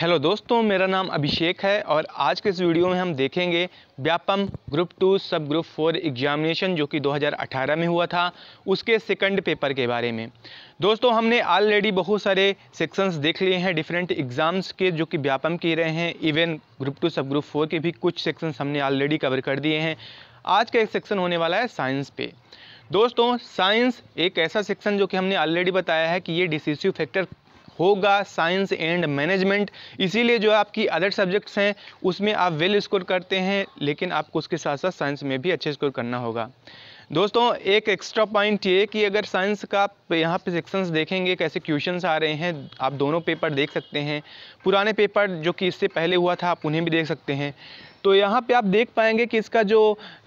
hello दोस्तों मेरा नाम अभिषेक है और आज के इस वीडियो में हम देखेंगे Vyapam group two sub group four examination जो कि 2018 में हुआ था उसके सेकंड पेपर के बारे में दोस्तों हमने ऑलरेडी बहुत सारे सेक्शंस देख लिए हैं डिफरेंट एग्ज़ाम्स के जो कि व्यापम के रहे हैं even group two sub group four के भी कुछ सेक्शंस हमने ऑलरेडी कवर कर दिए हैं आज का एक सेक्शन होने वाला है साइंस पे दोस्तों साइंस एक ऐसा सेक्शन जो कि हमने ऑलरेडी बताया है कि ये डिसिसिव फैक्टर होगा साइंस एंड मैनेजमेंट इसीलिए जो आपकी अदर सब्जेक्ट्स हैं उसमें आप वेल स्कोर करते हैं लेकिन आपको उसके साथ साथ साइंस में भी अच्छे स्कोर करना होगा दोस्तों एक एक्स्ट्रा पॉइंट ये कि अगर साइंस का आप यहाँ पे सेक्शंस देखेंगे कैसे क्वेश्चंस आ रहे हैं आप दोनों पेपर देख सकते हैं पुराने पेपर जो कि इससे पहले हुआ था आप उन्हें भी देख सकते हैं तो यहाँ पे आप देख पाएंगे कि इसका जो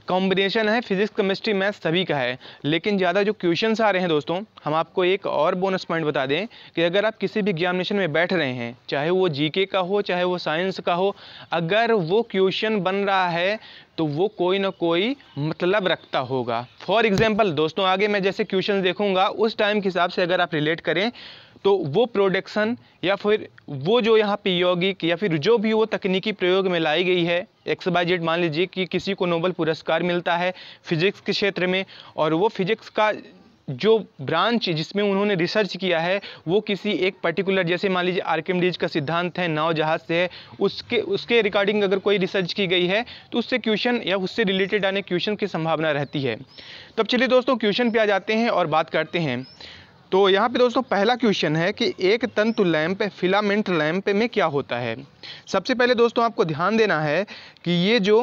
कॉम्बिनेशन है फिजिक्स केमिस्ट्री मैथ सभी का है लेकिन ज़्यादा जो क्वेश्चन आ रहे हैं दोस्तों हम आपको एक और बोनस पॉइंट बता दें कि अगर आप किसी भी एग्जामिनेशन में बैठ रहे हैं चाहे वो जीके का हो चाहे वो साइंस का हो अगर वो क्वेश्चन बन रहा है तो वो कोई ना कोई मतलब रखता होगा फॉर एग्जाम्पल दोस्तों आगे मैं जैसे क्वेश्चन देखूँगा उस टाइम के हिसाब से अगर आप रिलेट करें तो वो प्रोडक्शन या फिर वो जो यहाँ पे यौगिक या फिर जो भी वो तकनीकी प्रयोग में लाई गई है एक्स बाई जेड मान लीजिए कि किसी को नोबल पुरस्कार मिलता है फिजिक्स के क्षेत्र में और वो फिजिक्स का जो ब्रांच जिसमें उन्होंने रिसर्च किया है वो किसी एक पर्टिकुलर जैसे मान लीजिए आर्किमडीज का सिद्धांत है नाव जहाज से है उसके उसके रिकॉर्डिंग अगर कोई रिसर्च की गई है तो उससे क्वेश्चन या उससे रिलेटेड आने क्वेश्चन की संभावना रहती है तब चलिए दोस्तों क्वेश्चन पे आ जाते हैं और बात करते हैं तो यहाँ पे दोस्तों पहला क्वेश्चन है कि एक तंतु लैम्प फिलामेंट लैम्प में क्या होता है सबसे पहले दोस्तों आपको ध्यान देना है कि ये जो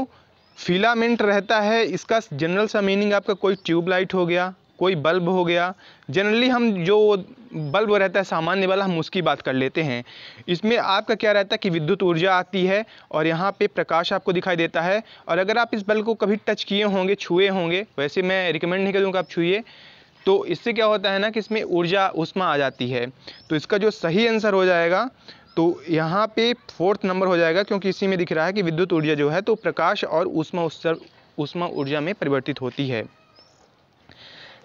फिलामेंट रहता है इसका जनरल सा मीनिंग आपका कोई ट्यूबलाइट हो गया कोई बल्ब हो गया जनरली हम जो बल्ब रहता है सामान्य वाला हम उसकी बात कर लेते हैं इसमें आपका क्या रहता है कि विद्युत ऊर्जा आती है और यहाँ पे प्रकाश आपको दिखाई देता है और अगर आप इस बल्ब को कभी टच किए होंगे छुए होंगे वैसे मैं रिकमेंड नहीं करूँगा आप छूए तो इससे क्या होता है ना कि इसमें ऊर्जा उष्मा आ जाती है तो इसका जो सही आंसर हो जाएगा तो यहाँ पे फोर्थ नंबर हो जाएगा क्योंकि इसी में दिख रहा है कि विद्युत ऊर्जा जो है तो प्रकाश और उष्मा उष्मा ऊर्जा में परिवर्तित होती है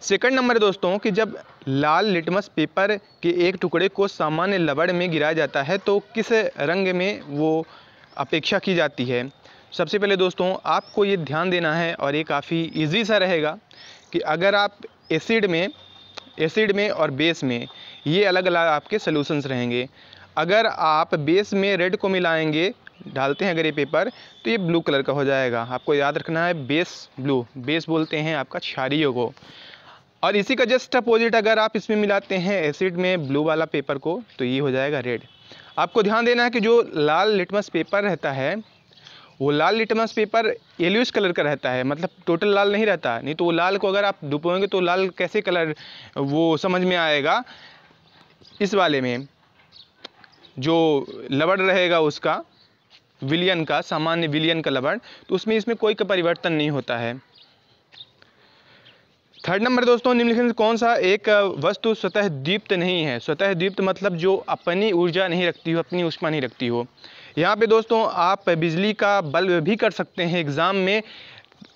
सेकंड नंबर है दोस्तों कि जब लाल लिटमस पेपर के एक टुकड़े को सामान्य लबड़ में गिराया जाता है तो किस रंग में वो अपेक्षा की जाती है सबसे पहले दोस्तों आपको ये ध्यान देना है और ये काफ़ी इजी सा रहेगा कि अगर आप एसिड में एसिड में और बेस में ये अलग अलग आपके सोलूशंस रहेंगे अगर आप बेस में रेड को मिलाएंगे डालते हैं अगर ये पेपर तो ये ब्लू कलर का हो जाएगा आपको याद रखना है बेस ब्लू बेस बोलते हैं आपका क्षारीय को और इसी का जस्ट अपोजिट अगर आप इसमें मिलाते हैं एसिड में ब्लू वाला पेपर को तो ये हो जाएगा रेड आपको ध्यान देना है कि जो लाल लिटमस पेपर रहता है वो लाल लिटमस पेपर येलोइ कलर का रहता है मतलब टोटल लाल नहीं रहता नहीं तो वो लाल को अगर आप डुबोएंगे तो लाल कैसे कलर वो समझ में आएगा इस वाले में जो लवड़ रहेगा उसका विलियन का सामान्य विलियन का लवड़ तो उसमें इसमें कोई का परिवर्तन नहीं होता है थर्ड नंबर दोस्तों निम्नलिखित में कौन सा एक वस्तु स्वतः दीप्त नहीं है स्वतः दीप्त मतलब जो अपनी ऊर्जा नहीं रखती हो अपनी उष्मा नहीं रखती हो यहाँ पे दोस्तों आप बिजली का बल्ब भी कर सकते हैं एग्ज़ाम में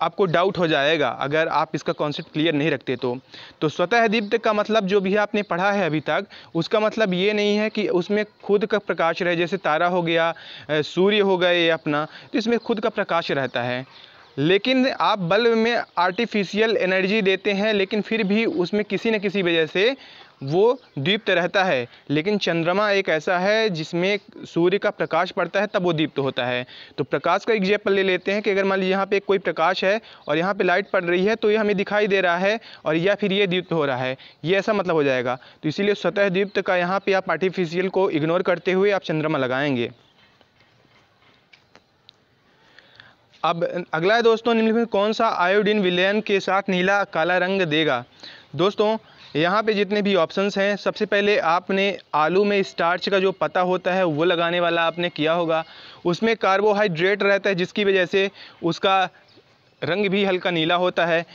आपको डाउट हो जाएगा अगर आप इसका कॉन्सेप्ट क्लियर नहीं रखते तो तो स्वतः दीप्त का मतलब जो भी आपने पढ़ा है अभी तक उसका मतलब ये नहीं है कि उसमें खुद का प्रकाश रहे जैसे तारा हो गया सूर्य हो गए अपना तो इसमें खुद का प्रकाश रहता है लेकिन आप बल्ब में आर्टिफिशियल एनर्जी देते हैं लेकिन फिर भी उसमें किसी न किसी वजह से वो दीप्त रहता है लेकिन चंद्रमा एक ऐसा है जिसमें सूर्य का प्रकाश पड़ता है तब वो दीप्त होता है तो प्रकाश का एग्जाम्पल ले लेते हैं कि अगर मान लीजिए यहाँ पे कोई प्रकाश है और यहाँ पे लाइट पड़ रही है तो ये हमें दिखाई दे रहा है और या फिर ये दीप्त हो रहा है ये ऐसा मतलब हो जाएगा तो इसीलिए सतह दीप्त का यहाँ पर आप आर्टिफिशियल को इग्नोर करते हुए आप चंद्रमा लगाएंगे अब अगला है दोस्तों निम्नलिखित कौन सा आयोडीन विलयन के साथ नीला काला रंग देगा दोस्तों यहाँ पे जितने भी ऑप्शंस हैं सबसे पहले आपने आलू में स्टार्च का जो पता होता है वो लगाने वाला आपने किया होगा उसमें कार्बोहाइड्रेट रहता है जिसकी वजह से उसका रंग भी हल्का नीला होता है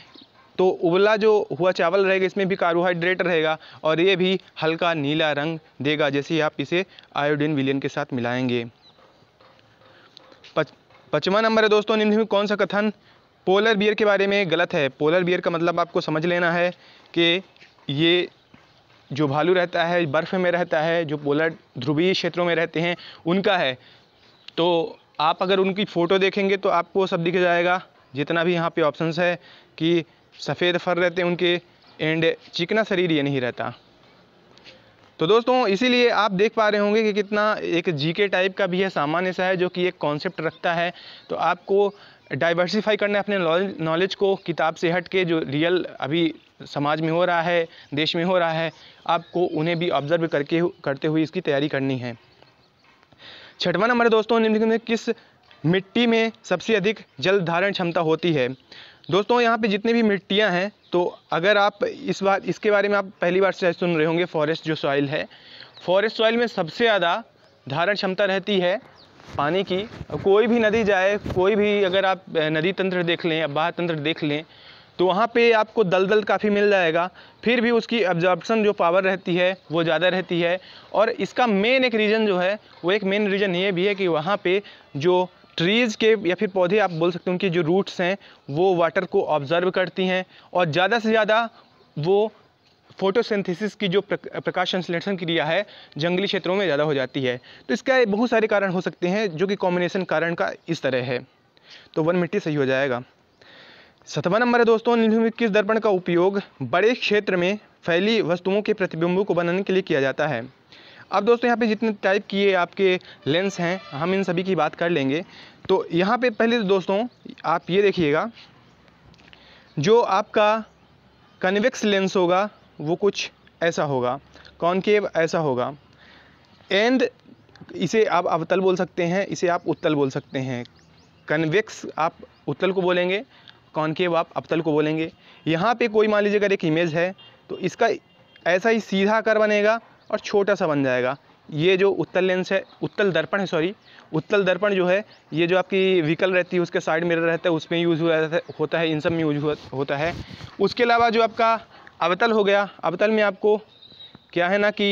तो उबला जो हुआ चावल रहेगा इसमें भी कार्बोहाइड्रेट रहेगा और ये भी हल्का नीला रंग देगा जैसे आप इसे आयोडीन विलियन के साथ मिलाएंगे पच पचवा नंबर है दोस्तों निम्न में कौन सा कथन पोलर बियर के बारे में गलत है पोलर बियर का मतलब आपको समझ लेना है कि ये जो भालू रहता है बर्फ़ में रहता है जो पोलर ध्रुवीय क्षेत्रों में रहते हैं उनका है तो आप अगर उनकी फ़ोटो देखेंगे तो आपको सब दिख जाएगा जितना भी यहाँ पे ऑप्शंस है कि सफ़ेद फर रहते हैं उनके एंड चिकना शरीर ये नहीं रहता तो दोस्तों इसीलिए आप देख पा रहे होंगे कि कितना एक जीके टाइप का भी है सामान्य सा है जो कि एक कॉन्सेप्ट रखता है तो आपको डाइवर्सिफाई करना है अपने नॉलेज को किताब से हट के जो रियल अभी समाज में हो रहा है देश में हो रहा है आपको उन्हें भी ऑब्जर्व करके करते हुए इसकी तैयारी करनी है छठवा नंबर दोस्तों निम्नलिखित में किस मिट्टी में सबसे अधिक जल धारण क्षमता होती है दोस्तों यहाँ पे जितने भी मिट्टियाँ हैं तो अगर आप इस बार इसके बारे में आप पहली बार से सुन रहे होंगे फॉरेस्ट जो सॉइल है फॉरेस्ट सॉइल में सबसे ज़्यादा धारण क्षमता रहती है पानी की कोई भी नदी जाए कोई भी अगर आप नदी तंत्र देख लें या अब्बाह तंत्र देख लें तो वहाँ पे आपको दलदल काफ़ी मिल जाएगा फिर भी उसकी एब्जॉर्बसन जो पावर रहती है वो ज़्यादा रहती है और इसका मेन एक रीज़न जो है वो एक मेन रीज़न ये भी है कि वहाँ पे जो ट्रीज़ के या फिर पौधे आप बोल सकते हो उनकी जो रूट्स हैं वो वाटर को ऑब्ज़र्व करती हैं और ज़्यादा से ज़्यादा वो फोटोसिंथेसिस की जो प्रकाश संश्लेषण क्रिया है जंगली क्षेत्रों में ज़्यादा हो जाती है तो इसका बहुत सारे कारण हो सकते हैं जो कि कॉम्बिनेशन कारण का इस तरह है तो वन मिट्टी सही हो जाएगा सतवा नंबर है दोस्तों निम्नलिखित किस दर्पण का उपयोग बड़े क्षेत्र में फैली वस्तुओं के प्रतिबिंबों को बनाने के लिए किया जाता है अब दोस्तों यहाँ पे जितने टाइप किए आपके लेंस हैं हम इन सभी की बात कर लेंगे तो यहाँ पे पहले तो दोस्तों आप ये देखिएगा जो आपका कन्वेक्स लेंस होगा वो कुछ ऐसा होगा कॉनकेव ऐसा होगा एंड इसे आप अवतल बोल सकते हैं इसे आप उत्तल बोल सकते हैं कन्वेक्स आप उत्तल को बोलेंगे कॉनकेव आप अवतल को बोलेंगे यहाँ पे कोई मान लीजिए अगर एक इमेज है तो इसका ऐसा ही सीधा कर बनेगा और छोटा सा बन जाएगा ये जो उत्तल लेंस है उत्तल दर्पण है सॉरी उत्तल दर्पण जो है ये जो आपकी व्हीकल रहती है उसके साइड मिरर रहता है उसमें यूज़ हुआ होता है इन सब में यूज हुआ होता है उसके अलावा जो आपका अवतल हो गया अवतल में आपको क्या है ना कि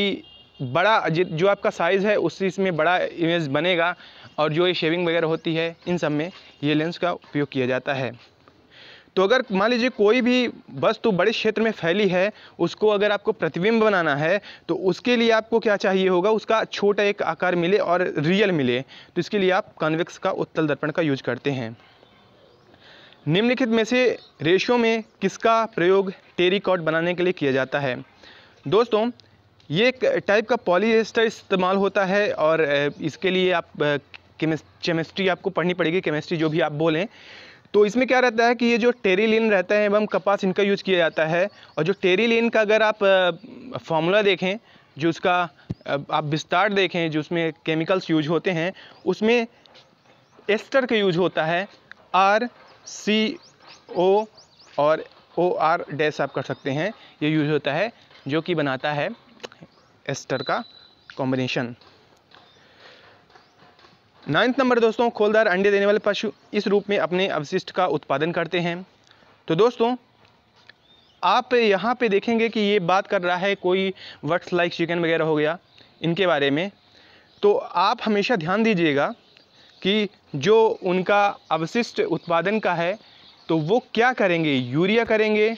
बड़ा जो आपका साइज़ है उस चीज़ में बड़ा इमेज बनेगा और जो ये शेविंग वगैरह होती है इन सब में ये लेंस का उपयोग किया जाता है तो अगर मान लीजिए कोई भी वस्तु तो बड़े क्षेत्र में फैली है उसको अगर आपको प्रतिबिंब बनाना है तो उसके लिए आपको क्या चाहिए होगा उसका छोटा एक आकार मिले और रियल मिले तो इसके लिए आप कन्वेक्स का उत्तल दर्पण का यूज करते हैं निम्नलिखित में से रेशियो में किसका प्रयोग टेरी कॉट बनाने के लिए किया जाता है दोस्तों ये एक टाइप का पॉलीएस्टर इस्तेमाल होता है और इसके लिए आप केमिस्ट्री आपको पढ़नी पड़ेगी केमिस्ट्री जो भी आप बोलें तो इसमें क्या रहता है कि ये जो टेरीलिन रहता है एवं कपास इनका यूज़ किया जाता है और जो टेरीलिन का अगर आप फॉर्मूला देखें जो उसका आप विस्तार देखें जो उसमें केमिकल्स यूज होते हैं उसमें एस्टर का यूज होता है आर सी ओ और ओ आर डैस आप कर सकते हैं ये यूज़ होता है जो कि बनाता है एस्टर का कॉम्बिनेशन नाइन्थ नंबर दोस्तों खोलदार अंडे देने वाले पशु इस रूप में अपने अवशिष्ट का उत्पादन करते हैं तो दोस्तों आप यहाँ पे देखेंगे कि ये बात कर रहा है कोई वर्ड्स लाइक चिकन वगैरह हो गया इनके बारे में तो आप हमेशा ध्यान दीजिएगा कि जो उनका अवशिष्ट उत्पादन का है तो वो क्या करेंगे यूरिया करेंगे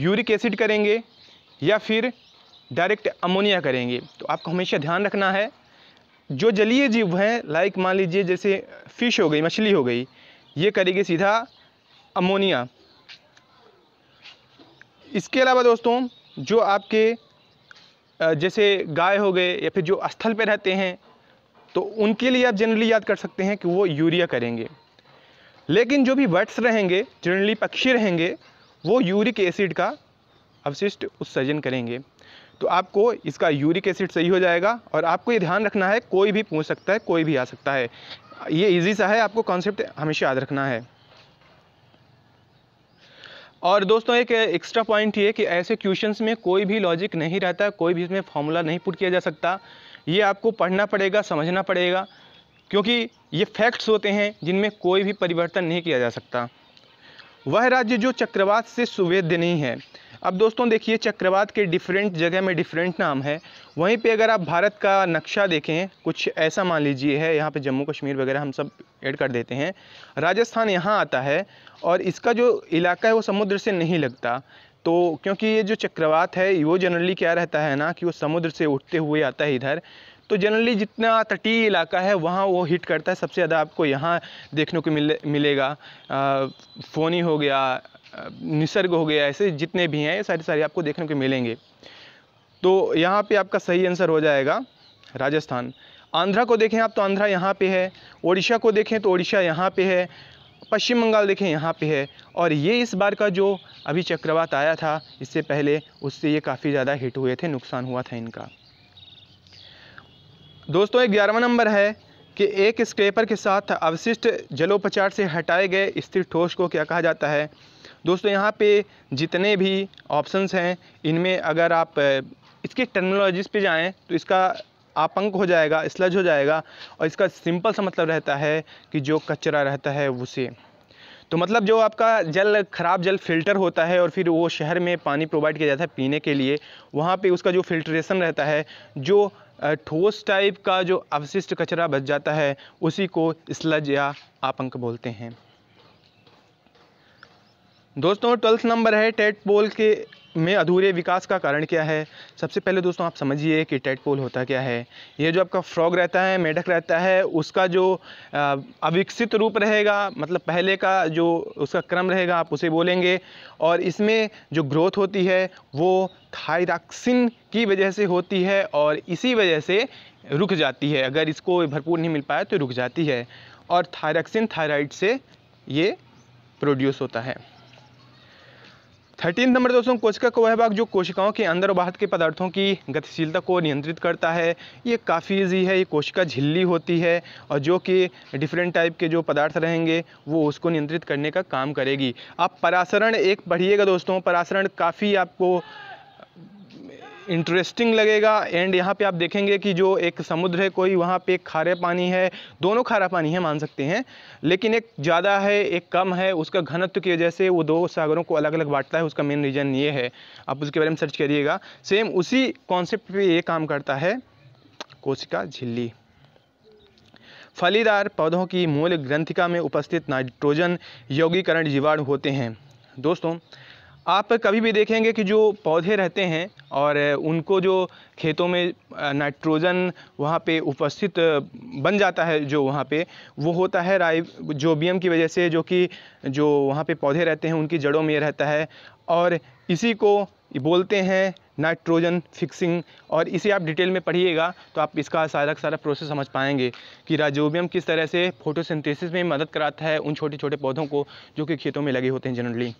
यूरिक एसिड करेंगे या फिर डायरेक्ट अमोनिया करेंगे तो आपको हमेशा ध्यान रखना है जो जलीय जीव हैं लाइक मान लीजिए जैसे फिश हो गई मछली हो गई ये करेगी सीधा अमोनिया इसके अलावा दोस्तों जो आपके जैसे गाय हो गए या फिर जो स्थल पर रहते हैं तो उनके लिए आप जनरली याद कर सकते हैं कि वो यूरिया करेंगे लेकिन जो भी बर्ड्स रहेंगे जनरली पक्षी रहेंगे वो यूरिक एसिड का अवशिष्ट उत्सर्जन करेंगे तो आपको इसका यूरिक एसिड सही हो जाएगा और आपको ये ध्यान रखना है कोई भी पूछ सकता है कोई भी आ सकता है ये इजी सा है आपको कॉन्सेप्ट हमेशा याद रखना है और दोस्तों एक एक्स्ट्रा पॉइंट ये कि ऐसे क्वेश्चंस में कोई भी लॉजिक नहीं रहता कोई भी इसमें फॉर्मूला नहीं पुट किया जा सकता ये आपको पढ़ना पड़ेगा समझना पड़ेगा क्योंकि ये फैक्ट्स होते हैं जिनमें कोई भी परिवर्तन नहीं किया जा सकता वह राज्य जो चक्रवात से सुवेद्य नहीं है अब दोस्तों देखिए चक्रवात के डिफरेंट जगह में डिफरेंट नाम है वहीं पे अगर आप भारत का नक्शा देखें कुछ ऐसा मान लीजिए है यहाँ पे जम्मू कश्मीर वगैरह हम सब ऐड कर देते हैं राजस्थान यहाँ आता है और इसका जो इलाका है वो समुद्र से नहीं लगता तो क्योंकि ये जो चक्रवात है वो जनरली क्या रहता है ना कि वो समुद्र से उठते हुए आता है इधर तो जनरली जितना तटीय इलाका है वहाँ वो हिट करता है सबसे ज़्यादा आपको यहाँ देखने को मिले मिलेगा आ, फोनी हो गया निसर्ग हो गया ऐसे जितने भी हैं ये सारे सारे आपको देखने को मिलेंगे तो यहाँ पे आपका सही आंसर हो जाएगा राजस्थान आंध्रा को देखें आप तो आंध्रा यहाँ पे है ओडिशा को देखें तो ओडिशा यहाँ पे है पश्चिम बंगाल देखें यहाँ पे है और ये इस बार का जो अभी चक्रवात आया था इससे पहले उससे ये काफ़ी ज़्यादा हिट हुए थे नुकसान हुआ था इनका दोस्तों ग्यारहवा नंबर है कि एक स्क्रेपर के साथ अवशिष्ट जलोपचार से हटाए गए स्थिर ठोस को क्या कहा जाता है दोस्तों यहाँ पे जितने भी ऑप्शंस हैं इनमें अगर आप इसके टेक्नोलॉजीज पे जाएं तो इसका आपंक हो जाएगा स्लज हो जाएगा और इसका सिंपल सा मतलब रहता है कि जो कचरा रहता है उसे तो मतलब जो आपका जल ख़राब जल फिल्टर होता है और फिर वो शहर में पानी प्रोवाइड किया जाता है पीने के लिए वहाँ पे उसका जो फिल्ट्रेशन रहता है जो ठोस टाइप का जो अवशिष्ट कचरा बच जाता है उसी को स्लज या आपंक बोलते हैं दोस्तों ट्वेल्थ नंबर है टेट पोल के में अधूरे विकास का कारण क्या है सबसे पहले दोस्तों आप समझिए कि टेट पोल होता क्या है ये जो आपका फ्रॉग रहता है मेढक रहता है उसका जो अविकसित रूप रहेगा मतलब पहले का जो उसका क्रम रहेगा आप उसे बोलेंगे और इसमें जो ग्रोथ होती है वो थायराक्सिन की वजह से होती है और इसी वजह से रुक जाती है अगर इसको भरपूर नहीं मिल पाया तो रुक जाती है और थायरक्सिन थायराइड से ये प्रोड्यूस होता है थर्टीन नंबर दोस्तों कोशिका का वह भाग जो कोशिकाओं के अंदर और बाहर के पदार्थों की गतिशीलता को नियंत्रित करता है ये काफ़ी ईजी है ये कोशिका झिल्ली होती है और जो कि डिफरेंट टाइप के जो पदार्थ रहेंगे वो उसको नियंत्रित करने का काम करेगी आप परासरण एक पढ़िएगा दोस्तों परासरण काफ़ी आपको इंटरेस्टिंग लगेगा एंड यहाँ पे आप देखेंगे कि जो एक समुद्र है कोई वहाँ पे एक खारे पानी है दोनों खारा पानी है मान सकते हैं लेकिन एक ज़्यादा है एक कम है उसका घनत्व की वजह से वो दो सागरों को अलग अलग बांटता है उसका मेन रीज़न ये है आप उसके बारे में सर्च करिएगा सेम उसी कॉन्सेप्ट पर ये काम करता है कोशिका झिल्ली फलीदार पौधों की मूल ग्रंथिका में उपस्थित नाइट्रोजन यौगीकरण जीवाणु होते हैं दोस्तों आप कभी भी देखेंगे कि जो पौधे रहते हैं और उनको जो खेतों में नाइट्रोजन वहाँ पे उपस्थित बन जाता है जो वहाँ पे वो होता है राइ जोबियम की वजह से जो कि जो वहाँ पे पौधे रहते हैं उनकी जड़ों में रहता है और इसी को बोलते हैं नाइट्रोजन फिक्सिंग और इसे आप डिटेल में पढ़िएगा तो आप इसका सारा सारा प्रोसेस समझ पाएंगे कि राजोबियम किस तरह से फोटोसिंथेसिस में मदद कराता है उन छोटे छोटे पौधों को जो कि खेतों में लगे होते हैं जनरली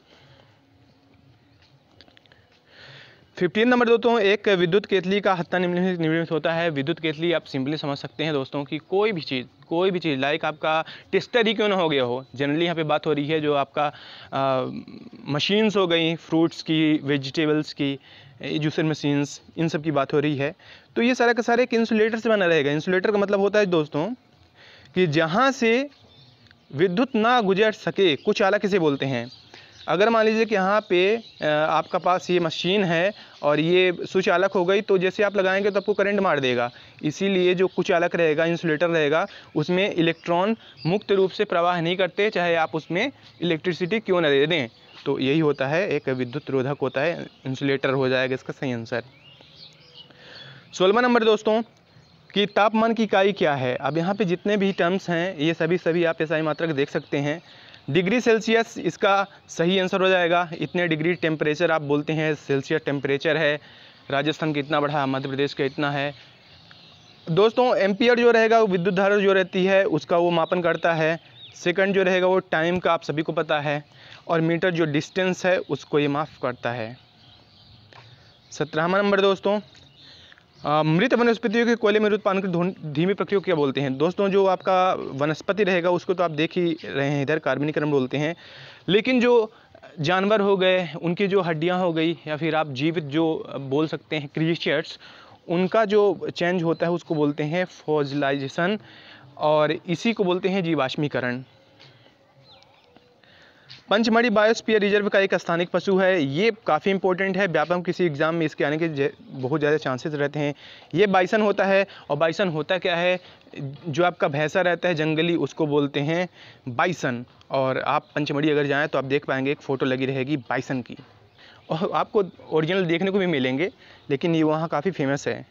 फिफ्टीन नंबर दोस्तों एक विद्युत केतली का हत्ता निम्नलिखित निम्नलिखित होता है विद्युत केतली आप सिंपली समझ सकते हैं दोस्तों कि कोई भी चीज़ कोई भी चीज़ लाइक आपका टेस्टर ही क्यों ना हो गया हो जनरली यहाँ पे बात हो रही है जो आपका मशीन्स हो गई फ्रूट्स की वेजिटेबल्स की जूसर मशीन्स इन सब की बात हो रही है तो ये सारा का सारा एक इंसुलेटर से बना रहेगा इंसुलेटर का मतलब होता है दोस्तों कि जहाँ से विद्युत ना गुजर सके कुछ आला किसे बोलते हैं अगर मान लीजिए कि यहाँ पे आपका पास ये मशीन है और ये सुचालक हो गई तो जैसे आप लगाएंगे तो आपको करंट मार देगा इसीलिए जो कुचालक रहेगा इंसुलेटर रहेगा उसमें इलेक्ट्रॉन मुक्त रूप से प्रवाह नहीं करते चाहे आप उसमें इलेक्ट्रिसिटी क्यों न दे दें तो यही होता है एक विद्युत रोधक होता है इंसुलेटर हो जाएगा इसका सही आंसर सोलह नंबर दोस्तों कि तापमान की इकाई क्या है अब यहाँ पे जितने भी टर्म्स हैं ये सभी सभी आप एसआई मात्रक देख सकते हैं डिग्री सेल्सियस इसका सही आंसर हो जाएगा इतने डिग्री टेम्परेचर आप बोलते हैं सेल्सियस टेम्परेचर है राजस्थान का इतना बढ़ा मध्य प्रदेश का इतना है दोस्तों एम्पियर जो रहेगा वो विद्युत धारा जो रहती है उसका वो मापन करता है सेकंड जो रहेगा वो टाइम का आप सभी को पता है और मीटर जो डिस्टेंस है उसको ये माफ़ करता है सत्रहवा नंबर दोस्तों मृत वनस्पतियों के कोयले में मृत पान की धीमी प्रक्रिया क्या बोलते हैं दोस्तों जो आपका वनस्पति रहेगा उसको तो आप देख ही रहे हैं इधर कार्बनिकरण बोलते हैं लेकिन जो जानवर हो गए उनकी जो हड्डियाँ हो गई या फिर आप जीवित जो बोल सकते हैं क्रीचर्स उनका जो चेंज होता है उसको बोलते हैं फोजलाइजेशन और इसी को बोलते हैं जीवाश्मीकरण पंचमढ़ी बायोस्पियर रिजर्व का एक स्थानिक पशु है ये काफ़ी इंपॉर्टेंट है व्यापक किसी एग्ज़ाम में इसके आने के बहुत ज़्यादा चांसेस रहते हैं ये बाइसन होता है और बाइसन होता क्या है जो आपका भैंसा रहता है जंगली उसको बोलते हैं बाइसन और आप पंचमढ़ी अगर जाएँ तो आप देख पाएंगे एक फ़ोटो लगी रहेगी बाइसन की और आपको ओरिजिनल देखने को भी मिलेंगे लेकिन ये वहाँ काफ़ी फेमस है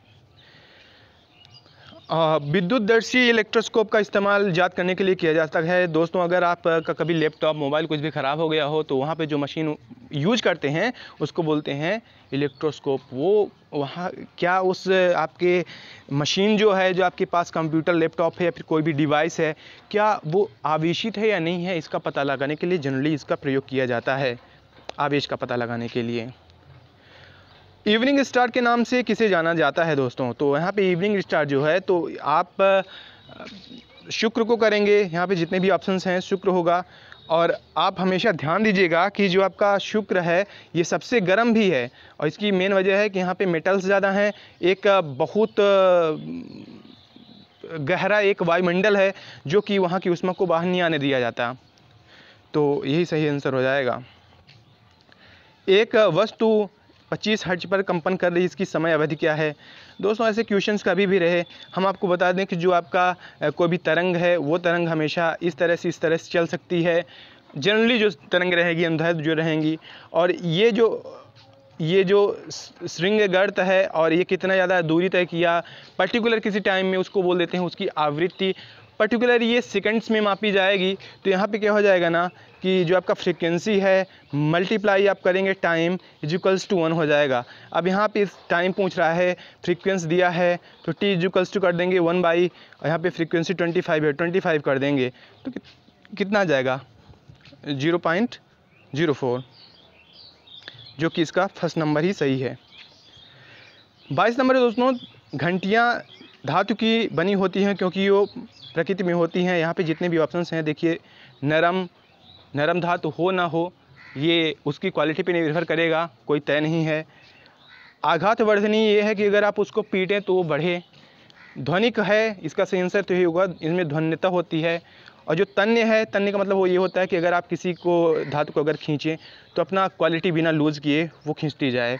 विद्युत दर्शी इलेक्ट्रोस्कोप का इस्तेमाल जांच करने के लिए किया जाता है दोस्तों अगर आप का कभी लैपटॉप मोबाइल कुछ भी ख़राब हो गया हो तो वहाँ पे जो मशीन यूज करते हैं उसको बोलते हैं इलेक्ट्रोस्कोप वो वहाँ क्या उस आपके मशीन जो है जो आपके पास कंप्यूटर लैपटॉप है या फिर कोई भी डिवाइस है क्या वो आवेशित है या नहीं है इसका पता लगाने के लिए जनरली इसका प्रयोग किया जाता है आवेश का पता लगाने के लिए इवनिंग स्टार के नाम से किसे जाना जाता है दोस्तों तो यहाँ पे इवनिंग स्टार जो है तो आप शुक्र को करेंगे यहाँ पे जितने भी ऑप्शंस हैं शुक्र होगा और आप हमेशा ध्यान दीजिएगा कि जो आपका शुक्र है ये सबसे गर्म भी है और इसकी मेन वजह है कि यहाँ पे मेटल्स ज़्यादा हैं एक बहुत गहरा एक वायुमंडल है जो कि वहाँ की उष्मा को बाहर नहीं आने दिया जाता तो यही सही आंसर हो जाएगा एक वस्तु पच्चीस हर्ज पर कंपन कर रही इसकी समय अवधि क्या है दोस्तों ऐसे क्वेश्चंस कभी भी रहे हम आपको बता दें कि जो आपका कोई भी तरंग है वो तरंग हमेशा इस तरह से इस तरह से चल सकती है जनरली जो तरंग रहेगी अनुदैर्घ जो रहेंगी और ये जो ये जो श्रृंग गर्त है और ये कितना ज़्यादा दूरी तय किया पर्टिकुलर किसी टाइम में उसको बोल देते हैं उसकी आवृत्ति पर्टिकुलर ये सेकंड्स में मापी जाएगी तो यहाँ पे क्या हो जाएगा ना कि जो आपका फ्रिक्वेंसी है मल्टीप्लाई आप करेंगे टाइम इजिकल्स टू वन हो जाएगा अब यहाँ पे टाइम पूछ रहा है फ्रिक्वेंस दिया है तो टी इजिकल्स टू कर देंगे वन बाई और यहाँ पे फ्रिक्वेंसी ट्वेंटी फाइव है ट्वेंटी फाइव कर देंगे तो कितना जाएगा ज़ीरो पॉइंट ज़ीरो फोर जो कि इसका फर्स्ट नंबर ही सही है बाईस नंबर दोस्तों घंटियाँ धातु की बनी होती हैं क्योंकि वो प्रकृति में होती हैं यहाँ पे जितने भी ऑप्शंस हैं देखिए नरम नरम धातु हो ना हो ये उसकी क्वालिटी पे निर्भर करेगा कोई तय नहीं है आघात वर्धनी ये है कि अगर आप उसको पीटें तो वो बढ़े ध्वनिक है इसका सही आंसर तो यही होगा इसमें ध्वन्यता होती है और जो तन्य है तन्य का मतलब वो ये होता है कि अगर आप किसी को धातु को अगर खींचें तो अपना क्वालिटी बिना लूज़ किए वो खींचती जाए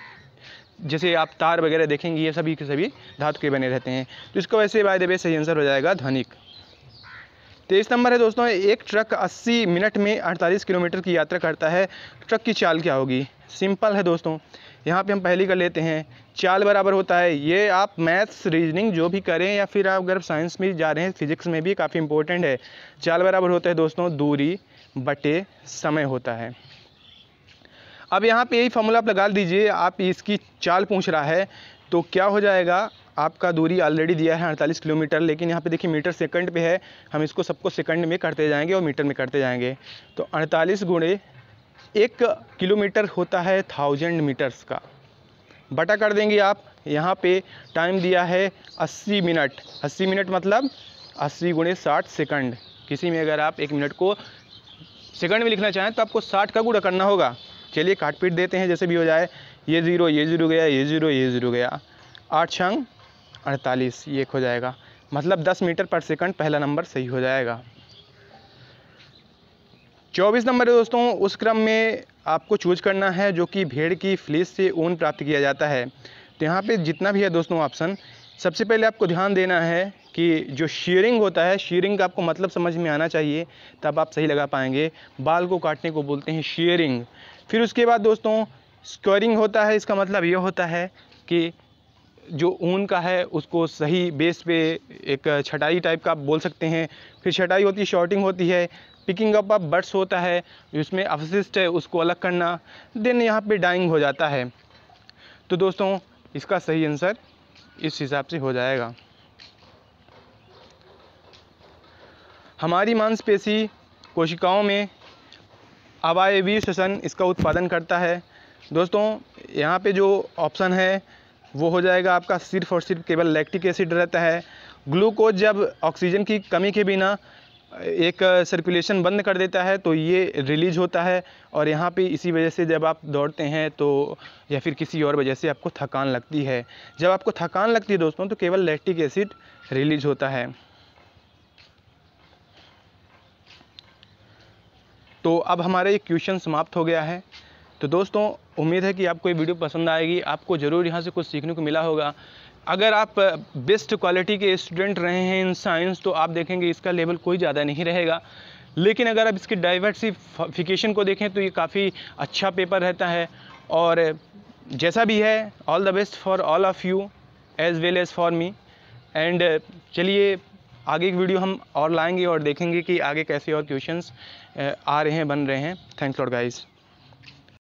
जैसे आप तार वगैरह देखेंगे ये सभी के सभी धातु के बने रहते हैं तो इसको वैसे बाय द वे सही आंसर हो जाएगा ध्वनिक तेईस नंबर है दोस्तों एक ट्रक 80 मिनट में 48 किलोमीटर की यात्रा करता है ट्रक की चाल क्या होगी सिंपल है दोस्तों यहाँ पे हम पहली कर लेते हैं चाल बराबर होता है ये आप मैथ्स रीजनिंग जो भी करें या फिर आप अगर साइंस में जा रहे हैं फिजिक्स में भी काफ़ी इंपॉर्टेंट है चाल बराबर होता है दोस्तों दूरी बटे समय होता है अब यहाँ पे यही फार्मूला आप लगा दीजिए आप इसकी चाल पूछ रहा है तो क्या हो जाएगा आपका दूरी ऑलरेडी दिया है अड़तालीस किलोमीटर लेकिन यहाँ पे देखिए मीटर सेकंड पे है हम इसको सबको सेकंड में करते जाएंगे और मीटर में करते जाएंगे तो अड़तालीस गुणे एक किलोमीटर होता है थाउजेंड मीटर्स का बटा कर देंगे आप यहाँ पे टाइम दिया है अस्सी मिनट अस्सी मिनट मतलब अस्सी गुणे साठ सेकंड किसी में अगर आप एक मिनट को सेकंड में लिखना चाहें तो आपको साठ का गुड़ा करना होगा चलिए काट पीट देते हैं जैसे भी हो जाए ये ज़ीरो ये ज़ीरो गया ये ज़ीरो ये ज़ीरो गया आठ छंग अड़तालीस ये एक हो जाएगा मतलब दस मीटर पर सेकंड पहला नंबर सही हो जाएगा चौबीस नंबर है दोस्तों उस क्रम में आपको चूज करना है जो कि भेड़ की फ्लीस से ऊन प्राप्त किया जाता है तो यहाँ पे जितना भी है दोस्तों ऑप्शन सबसे पहले आपको ध्यान देना है कि जो शेयरिंग होता है शेयरिंग का आपको मतलब समझ में आना चाहिए तब आप सही लगा पाएंगे बाल को काटने को बोलते हैं शेयरिंग फिर उसके बाद दोस्तों स्क्वायरिंग होता है इसका मतलब ये होता है कि जो ऊन का है उसको सही बेस पे एक छटाई टाइप का बोल सकते हैं फिर छटाई होती है शॉर्टिंग होती है पिकिंग अप ऑफ बर्ड्स होता है जिसमें अवशिष्ट है उसको अलग करना देन यहाँ पे डाइंग हो जाता है तो दोस्तों इसका सही आंसर इस हिसाब से हो जाएगा हमारी मांसपेशी कोशिकाओं में अवायवीय श्वसन इसका उत्पादन करता है दोस्तों यहाँ पे जो ऑप्शन है वो हो जाएगा आपका सिर्फ और सिर्फ केवल लैक्टिक एसिड रहता है ग्लूकोज जब ऑक्सीजन की कमी के बिना एक सर्कुलेशन बंद कर देता है तो ये रिलीज होता है और यहाँ पे इसी वजह से जब आप दौड़ते हैं तो या फिर किसी और वजह से आपको थकान लगती है जब आपको थकान लगती है दोस्तों तो केवल लैक्टिक एसिड रिलीज होता है तो अब हमारा ये क्वेश्चन समाप्त हो गया है तो दोस्तों उम्मीद है कि आपको ये वीडियो पसंद आएगी आपको ज़रूर यहाँ से कुछ सीखने को मिला होगा अगर आप बेस्ट क्वालिटी के स्टूडेंट रहे हैं इन साइंस तो आप देखेंगे इसका लेवल कोई ज़्यादा नहीं रहेगा लेकिन अगर आप इसकी डाइवर्सिफिकेशन को देखें तो ये काफ़ी अच्छा पेपर रहता है और जैसा भी है all the best for all of you as well as for me and चलिए आगे की वीडियो हम और लाएंगे और देखेंगे कि आगे कैसे और क्वेश्चंस आ रहे हैं बन रहे हैं थैंक्स लॉट गाइज़